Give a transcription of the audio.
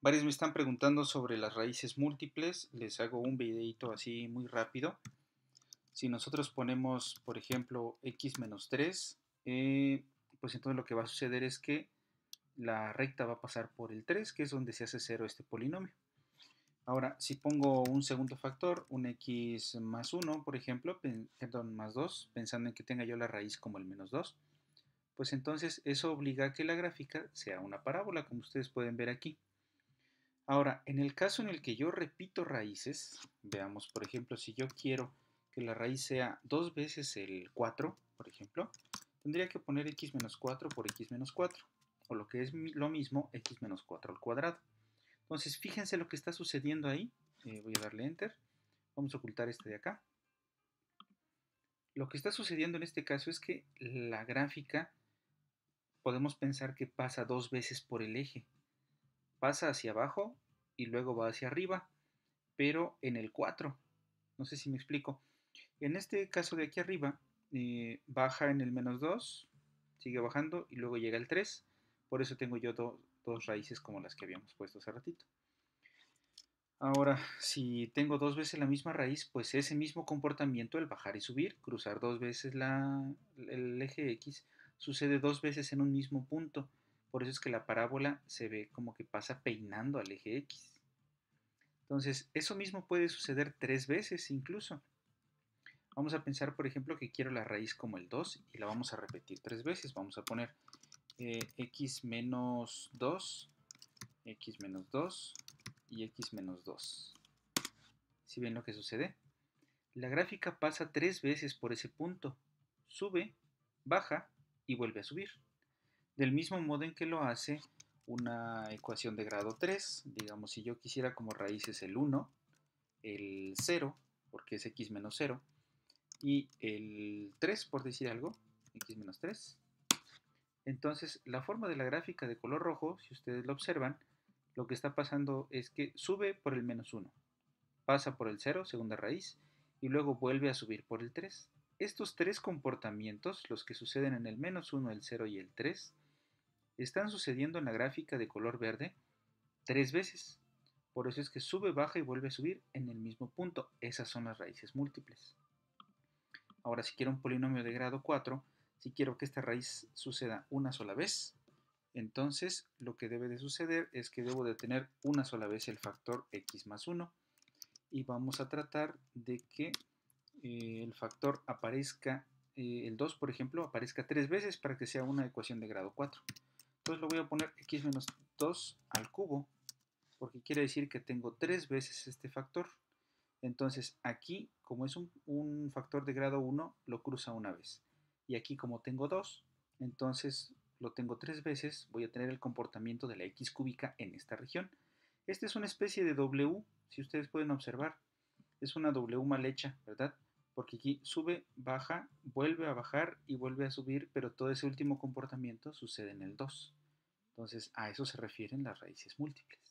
Varios me están preguntando sobre las raíces múltiples. Les hago un videito así muy rápido. Si nosotros ponemos, por ejemplo, x menos 3, eh, pues entonces lo que va a suceder es que la recta va a pasar por el 3, que es donde se hace cero este polinomio. Ahora, si pongo un segundo factor, un x más 1, por ejemplo, perdón, más 2, pensando en que tenga yo la raíz como el menos 2, pues entonces eso obliga a que la gráfica sea una parábola, como ustedes pueden ver aquí. Ahora, en el caso en el que yo repito raíces, veamos, por ejemplo, si yo quiero que la raíz sea dos veces el 4, por ejemplo, tendría que poner x menos 4 por x menos 4, o lo que es lo mismo, x menos 4 al cuadrado. Entonces, fíjense lo que está sucediendo ahí. Eh, voy a darle Enter. Vamos a ocultar este de acá. Lo que está sucediendo en este caso es que la gráfica podemos pensar que pasa dos veces por el eje. Pasa hacia abajo y luego va hacia arriba, pero en el 4. No sé si me explico. En este caso de aquí arriba, eh, baja en el menos 2, sigue bajando y luego llega el 3. Por eso tengo yo dos raíces como las que habíamos puesto hace ratito. Ahora, si tengo dos veces la misma raíz, pues ese mismo comportamiento, el bajar y subir, cruzar dos veces la, el eje X, sucede dos veces en un mismo punto. Por eso es que la parábola se ve como que pasa peinando al eje X. Entonces, eso mismo puede suceder tres veces incluso. Vamos a pensar, por ejemplo, que quiero la raíz como el 2 y la vamos a repetir tres veces. Vamos a poner eh, x menos 2, x menos 2 y x menos 2. Si ¿Sí ven lo que sucede? La gráfica pasa tres veces por ese punto. Sube, baja y vuelve a subir. Del mismo modo en que lo hace una ecuación de grado 3, digamos si yo quisiera como raíces el 1, el 0, porque es x menos 0, y el 3, por decir algo, x menos 3. Entonces, la forma de la gráfica de color rojo, si ustedes lo observan, lo que está pasando es que sube por el menos 1, pasa por el 0, segunda raíz, y luego vuelve a subir por el 3. Estos tres comportamientos, los que suceden en el menos 1, el 0 y el 3, están sucediendo en la gráfica de color verde tres veces. Por eso es que sube, baja y vuelve a subir en el mismo punto. Esas son las raíces múltiples. Ahora, si quiero un polinomio de grado 4, si quiero que esta raíz suceda una sola vez, entonces lo que debe de suceder es que debo de tener una sola vez el factor x más 1. Y vamos a tratar de que eh, el factor aparezca, eh, el 2 por ejemplo, aparezca tres veces para que sea una ecuación de grado 4. Entonces lo voy a poner x menos 2 al cubo, porque quiere decir que tengo tres veces este factor. Entonces aquí, como es un, un factor de grado 1, lo cruza una vez. Y aquí como tengo 2, entonces lo tengo tres veces, voy a tener el comportamiento de la x cúbica en esta región. Esta es una especie de W, si ustedes pueden observar. Es una W mal hecha, ¿verdad? porque aquí sube, baja, vuelve a bajar y vuelve a subir, pero todo ese último comportamiento sucede en el 2. Entonces a eso se refieren las raíces múltiples.